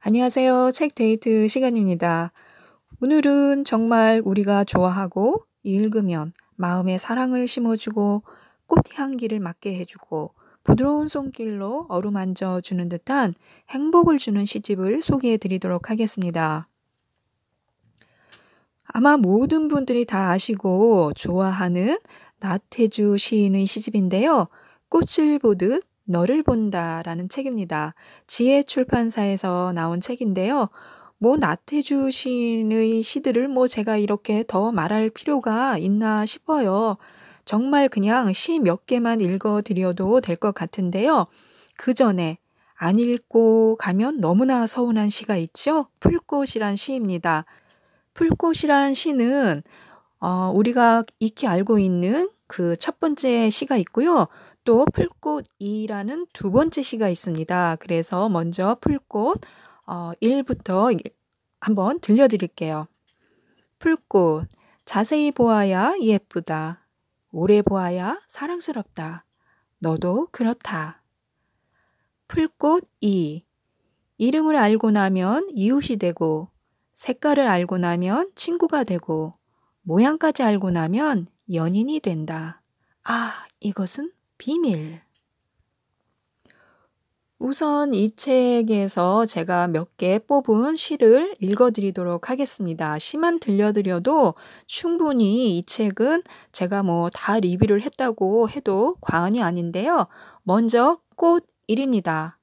안녕하세요. 책 데이트 시간입니다. 오늘은 정말 우리가 좋아하고 읽으면 마음에 사랑을 심어주고 꽃향기를 맡게 해주고 부드러운 손길로 어루만져 주는 듯한 행복을 주는 시집을 소개해 드리도록 하겠습니다. 아마 모든 분들이 다 아시고 좋아하는 나태주 시인의 시집인데요. 꽃을 보듯 너를 본다라는 책입니다. 지혜 출판사에서 나온 책인데요. 뭐 나태주 시인의 시들을 뭐 제가 이렇게 더 말할 필요가 있나 싶어요. 정말 그냥 시 몇 개만 읽어드려도 될 것 같은데요. 그 전에 안 읽고 가면 너무나 서운한 시가 있죠. 풀꽃이란 시입니다. 풀꽃이란 시는 어, 우리가 익히 알고 있는 그 첫 번째 시가 있고요. 또 풀꽃이라는 두 번째 시가 있습니다. 그래서 먼저 풀꽃 어, 1부터 한번 들려드릴게요. 풀꽃 자세히 보아야 예쁘다. 오래 보아야 사랑스럽다. 너도 그렇다. 풀꽃 2 이름을 알고 나면 이웃이 되고 색깔을 알고 나면 친구가 되고 모양까지 알고 나면 연인이 된다. 아, 이것은 비밀. 우선 이 책에서 제가 몇 개 뽑은 시를 읽어드리도록 하겠습니다. 시만 들려드려도 충분히 이 책은 제가 뭐 다 리뷰를 했다고 해도 과언이 아닌데요. 먼저 꽃 1입니다.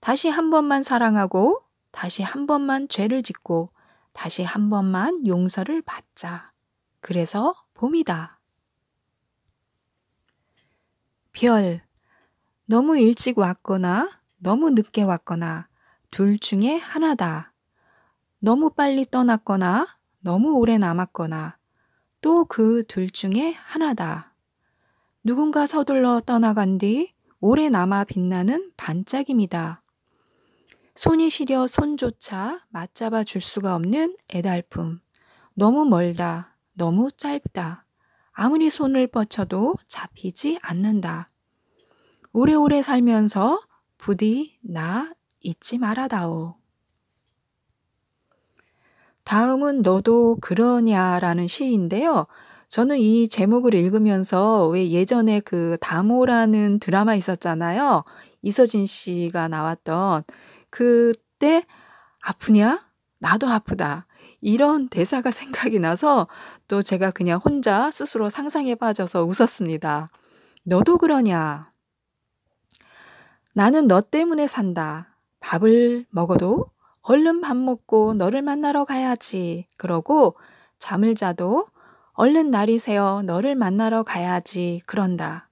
다시 한 번만 사랑하고, 다시 한 번만 죄를 짓고, 다시 한 번만 용서를 받자. 그래서 봄이다. 결. 너무 일찍 왔거나 너무 늦게 왔거나 둘 중에 하나다. 너무 빨리 떠났거나 너무 오래 남았거나 또 그 둘 중에 하나다. 누군가 서둘러 떠나간 뒤 오래 남아 빛나는 반짝임이다. 손이 시려 손조차 맞잡아 줄 수가 없는 애달픔. 너무 멀다. 너무 짧다. 아무리 손을 뻗쳐도 잡히지 않는다. 오래오래 살면서 부디 나 잊지 말아다오. 다음은 너도 그러냐라는 시인데요. 저는 이 제목을 읽으면서 왜 예전에 그 다모라는 드라마 있었잖아요. 이서진 씨가 나왔던 그때 아프냐? 나도 아프다. 이런 대사가 생각이 나서 또 제가 그냥 혼자 스스로 상상에 빠져서 웃었습니다. 너도 그러냐? 나는 너 때문에 산다. 밥을 먹어도 얼른 밥 먹고 너를 만나러 가야지. 그러고 잠을 자도 얼른 날이 세어 너를 만나러 가야지. 그런다.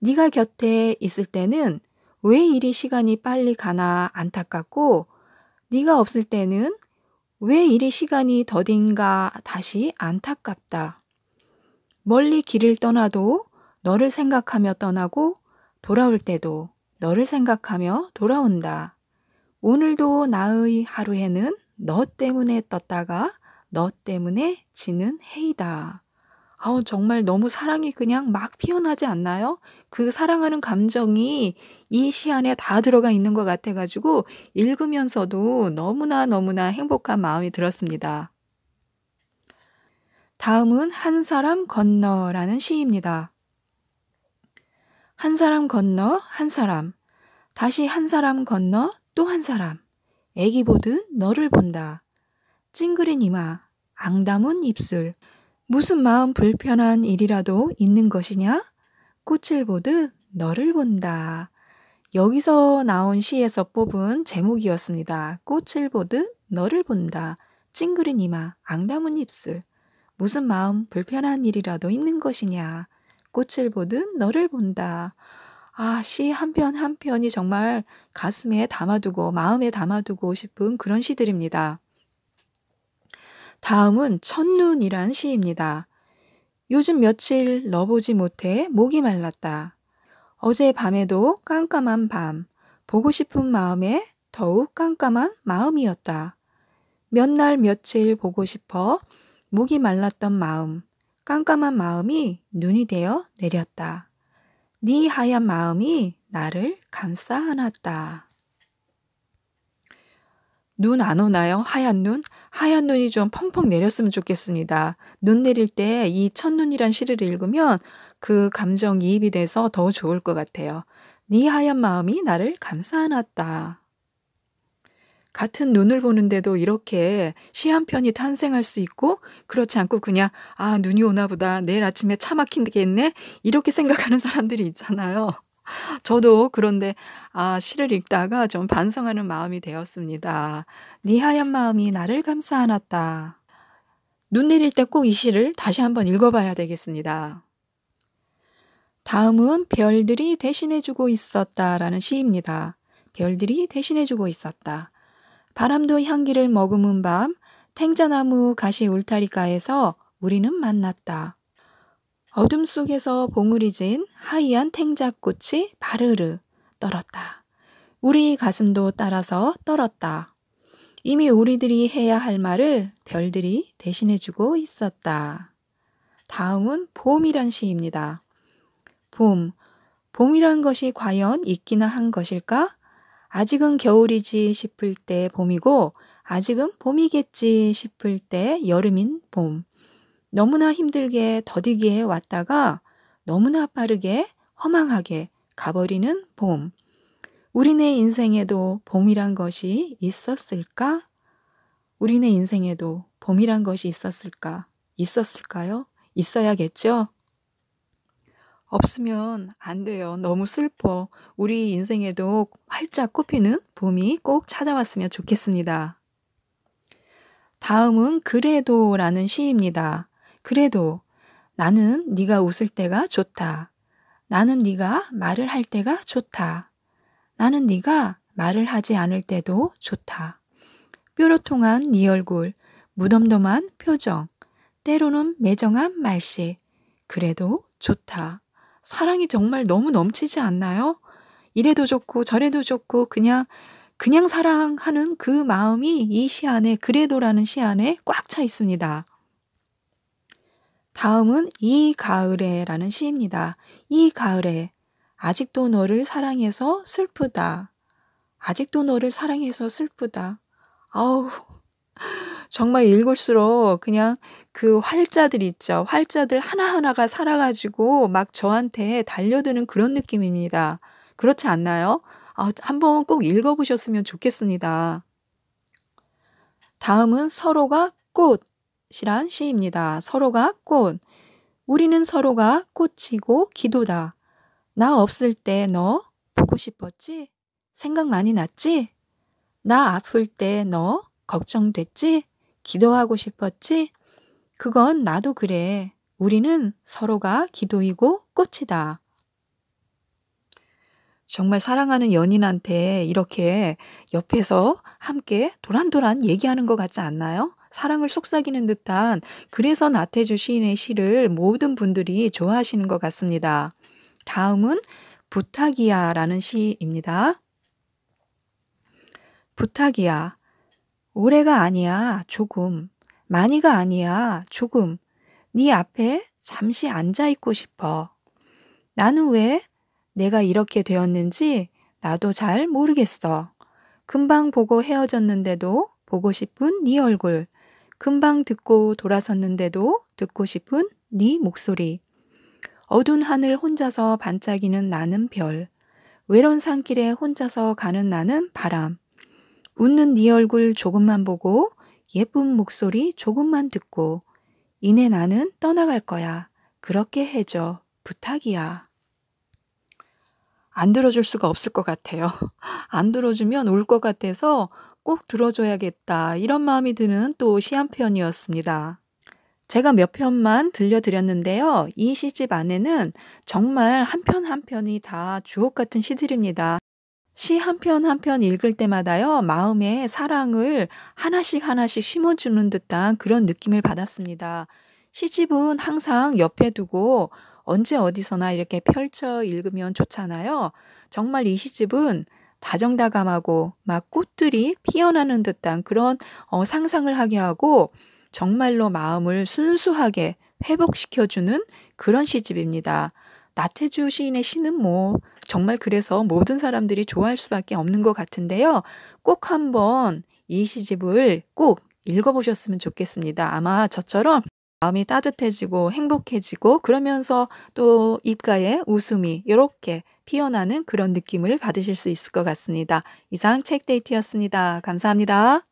네가 곁에 있을 때는 왜 이리 시간이 빨리 가나 안타깝고 네가 없을 때는 왜 이리 시간이 더딘가 다시 안타깝다. 멀리 길을 떠나도 너를 생각하며 떠나고 돌아올 때도 너를 생각하며 돌아온다. 오늘도 나의 하루에는 너 때문에 떴다가 너 때문에 지는 해이다. 아우, 정말 너무 사랑이 그냥 막 피어나지 않나요? 그 사랑하는 감정이 이 시 안에 다 들어가 있는 것 같아가지고 읽으면서도 너무나 너무나 행복한 마음이 들었습니다. 다음은 한 사람 건너라는 시입니다. 한 사람 건너 한 사람, 다시 한 사람 건너 또 한 사람, 애기 보듯 너를 본다. 찡그린 이마, 앙담은 입술, 무슨 마음 불편한 일이라도 있는 것이냐? 꽃을 보듯 너를 본다. 여기서 나온 시에서 뽑은 제목이었습니다. 꽃을 보듯 너를 본다. 찡그린 이마, 앙다문 입술. 무슨 마음 불편한 일이라도 있는 것이냐? 꽃을 보듯 너를 본다. 아, 시 한 편 한 편이 정말 가슴에 담아두고 마음에 담아두고 싶은 그런 시들입니다. 다음은 첫눈이란 시입니다. 요즘 며칠 너보지 못해 목이 말랐다. 어제 밤에도 깜깜한 밤, 보고 싶은 마음에 더욱 깜깜한 마음이었다. 몇 날 며칠 보고 싶어 목이 말랐던 마음, 깜깜한 마음이 눈이 되어 내렸다. 네 하얀 마음이 나를 감싸 안았다. 눈 안 오나요? 하얀 눈? 하얀 눈이 좀 펑펑 내렸으면 좋겠습니다. 눈 내릴 때 이 첫눈이란 시를 읽으면 그 감정 이입이 돼서 더 좋을 것 같아요. 네 하얀 마음이 나를 감싸 안았다. 같은 눈을 보는데도 이렇게 시한 편이 탄생할 수 있고 그렇지 않고 그냥 아 눈이 오나 보다 내일 아침에 차 막힌겠네 게 이렇게 생각하는 사람들이 있잖아요. 저도 그런데 아, 시를 읽다가 좀 반성하는 마음이 되었습니다. 네 하얀 마음이 나를 감싸 안았다. 눈 내릴 때 꼭 이 시를 다시 한번 읽어봐야 되겠습니다. 다음은 별들이 대신해주고 있었다라는 시입니다. 별들이 대신해주고 있었다. 바람도 향기를 머금은 밤, 탱자나무 가시 울타리가에서 우리는 만났다. 어둠 속에서 봉우리 진 하얀 탱자꽃이 바르르 떨었다. 우리 가슴도 따라서 떨었다. 이미 우리들이 해야 할 말을 별들이 대신해주고 있었다. 다음은 봄이란 시입니다. 봄. 봄이란 것이 과연 있기나 한 것일까? 아직은 겨울이지 싶을 때 봄이고, 아직은 봄이겠지 싶을 때 여름인 봄. 너무나 힘들게 더디기에 왔다가 너무나 빠르게 허망하게 가버리는 봄. 우리네 인생에도 봄이란 것이 있었을까? 우리네 인생에도 봄이란 것이 있었을까? 있었을까요? 있어야겠죠? 없으면 안 돼요. 너무 슬퍼. 우리 인생에도 활짝 꽃피는 봄이 꼭 찾아왔으면 좋겠습니다. 다음은 그래도 라는 시입니다. 그래도 나는 네가 웃을 때가 좋다. 나는 네가 말을 할 때가 좋다. 나는 네가 말을 하지 않을 때도 좋다. 뾰로통한 네 얼굴, 무덤덤한 표정, 때로는 매정한 말씨. 그래도 좋다. 사랑이 정말 너무 넘치지 않나요? 이래도 좋고 저래도 좋고 그냥 그냥 사랑하는 그 마음이 이 시 안에 그래도라는 시 안에 꽉 차 있습니다. 다음은 이 가을에 라는 시입니다. 이 가을에 아직도 너를 사랑해서 슬프다. 아직도 너를 사랑해서 슬프다. 아우, 정말 읽을수록 그냥 그 활자들 있죠. 활자들 하나하나가 살아가지고 막 저한테 달려드는 그런 느낌입니다. 그렇지 않나요? 아, 한번 꼭 읽어보셨으면 좋겠습니다. 다음은 서로가 꽃, 시란 시입니다. 서로가 꽃. 우리는 서로가 꽃이고 기도다. 나 없을 때 너 보고 싶었지? 생각 많이 났지? 나 아플 때 너 걱정됐지? 기도하고 싶었지? 그건 나도 그래. 우리는 서로가 기도이고 꽃이다. 정말 사랑하는 연인한테 이렇게 옆에서 함께 도란도란 얘기하는 것 같지 않나요? 사랑을 속삭이는 듯한 그래서 나태주 시인의 시를 모든 분들이 좋아하시는 것 같습니다. 다음은 부탁이야 라는 시입니다. 부탁이야. 오래가 아니야, 조금. 많이가 아니야, 조금. 네 앞에 잠시 앉아있고 싶어. 나는 왜 내가 이렇게 되었는지 나도 잘 모르겠어. 금방 보고 헤어졌는데도 보고 싶은 네 얼굴. 금방 듣고 돌아섰는데도 듣고 싶은 네 목소리. 어두운 하늘 혼자서 반짝이는 나는 별. 외로운 산길에 혼자서 가는 나는 바람. 웃는 네 얼굴 조금만 보고 예쁜 목소리 조금만 듣고 이내 나는 떠나갈 거야. 그렇게 해줘. 부탁이야. 안 들어줄 수가 없을 것 같아요. 안 들어주면 울 것 같아서 꼭 들어줘야겠다. 이런 마음이 드는 또 시 한 편이었습니다. 제가 몇 편만 들려드렸는데요. 이 시집 안에는 정말 한 편 한 편이 다 주옥 같은 시들입니다. 시 한 편 한 편 읽을 때마다요, 마음에 사랑을 하나씩 하나씩 심어주는 듯한 그런 느낌을 받았습니다. 시집은 항상 옆에 두고 언제 어디서나 이렇게 펼쳐 읽으면 좋잖아요. 정말 이 시집은 다정다감하고 막 꽃들이 피어나는 듯한 그런 어, 상상을 하게 하고 정말로 마음을 순수하게 회복시켜주는 그런 시집입니다. 나태주 시인의 시는 뭐 정말 그래서 모든 사람들이 좋아할 수밖에 없는 것 같은데요. 꼭 한번 이 시집을 꼭 읽어보셨으면 좋겠습니다. 아마 저처럼 마음이 따뜻해지고 행복해지고 그러면서 또 입가에 웃음이 이렇게 피어나는 그런 느낌을 받으실 수 있을 것 같습니다. 이상 책데이트였습니다. 감사합니다.